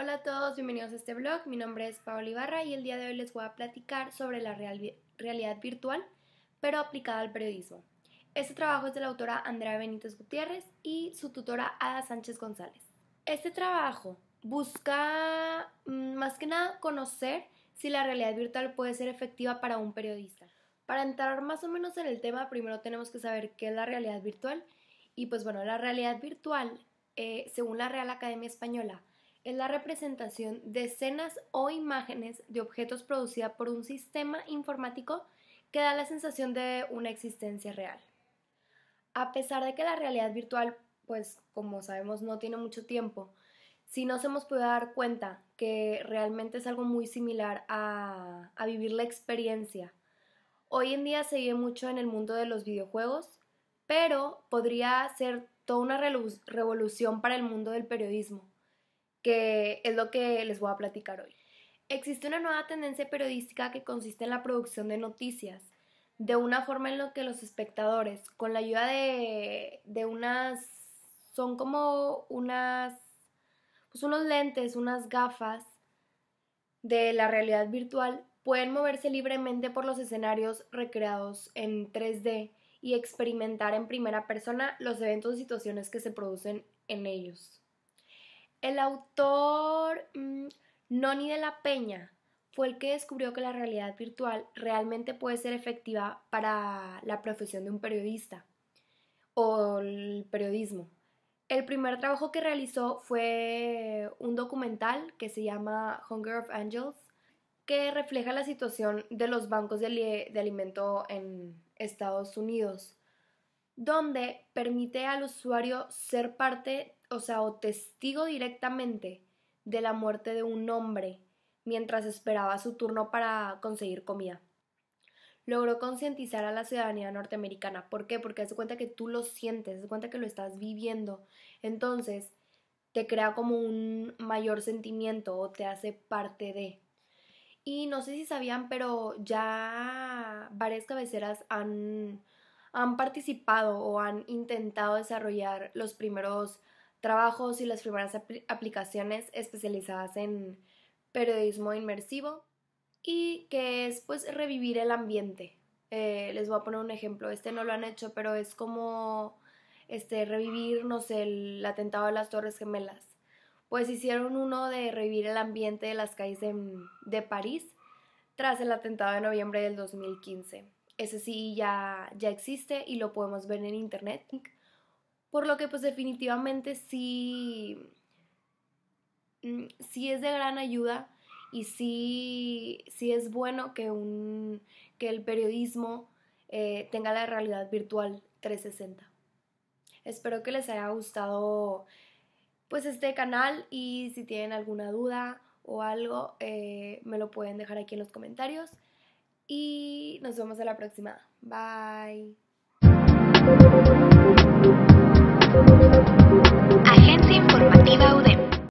Hola a todos, bienvenidos a este blog. Mi nombre es Paola Ibarra y el día de hoy les voy a platicar sobre la realidad virtual, pero aplicada al periodismo. Este trabajo es de la autora Andrea Benítez Gutiérrez y su tutora Ada Sánchez González. Este trabajo busca mm, más que nada conocer si la realidad virtual puede ser efectiva para un periodista. Para entrar más o menos en el tema, primero tenemos que saber qué es la realidad virtual. Y pues bueno, la realidad virtual, eh, según la Real Academia Española, es la representación de escenas o imágenes de objetos producida por un sistema informático que da la sensación de una existencia real. A pesar de que la realidad virtual, pues como sabemos, no tiene mucho tiempo, si no nos hemos podido dar cuenta que realmente es algo muy similar a, a vivir la experiencia. Hoy en día se vive mucho en el mundo de los videojuegos, pero podría ser toda una revolución para el mundo del periodismo que es lo que les voy a platicar hoy. Existe una nueva tendencia periodística que consiste en la producción de noticias, de una forma en la que los espectadores, con la ayuda de, de unas, son como unas, pues unos lentes, unas gafas de la realidad virtual, pueden moverse libremente por los escenarios recreados en 3D y experimentar en primera persona los eventos y situaciones que se producen en ellos. El autor mm, Noni de la Peña fue el que descubrió que la realidad virtual realmente puede ser efectiva para la profesión de un periodista o el periodismo. El primer trabajo que realizó fue un documental que se llama Hunger of Angels, que refleja la situación de los bancos de, de alimento en Estados Unidos, donde permite al usuario ser parte o sea, o testigo directamente de la muerte de un hombre mientras esperaba su turno para conseguir comida. Logró concientizar a la ciudadanía norteamericana. ¿Por qué? Porque hace cuenta que tú lo sientes, hace cuenta que lo estás viviendo. Entonces, te crea como un mayor sentimiento o te hace parte de. Y no sé si sabían, pero ya varias cabeceras han, han participado o han intentado desarrollar los primeros trabajos y las primeras aplicaciones especializadas en periodismo inmersivo y que es pues revivir el ambiente. Eh, les voy a poner un ejemplo, este no lo han hecho, pero es como este, revivir, no sé, el atentado de las Torres Gemelas. Pues hicieron uno de revivir el ambiente de las calles de, París tras el atentado de noviembre del 2015. Ese sí ya, ya existe y lo podemos ver en internet. Por lo que pues definitivamente sí, mm, es de gran ayuda y sí, es bueno que, un, que el periodismo eh, tenga la realidad virtual 360. Espero que les haya gustado pues este canal y si tienen alguna duda o algo eh, me lo pueden dejar aquí en los comentarios y nos vemos en la próxima. Bye. Agencia Informativa UDEM.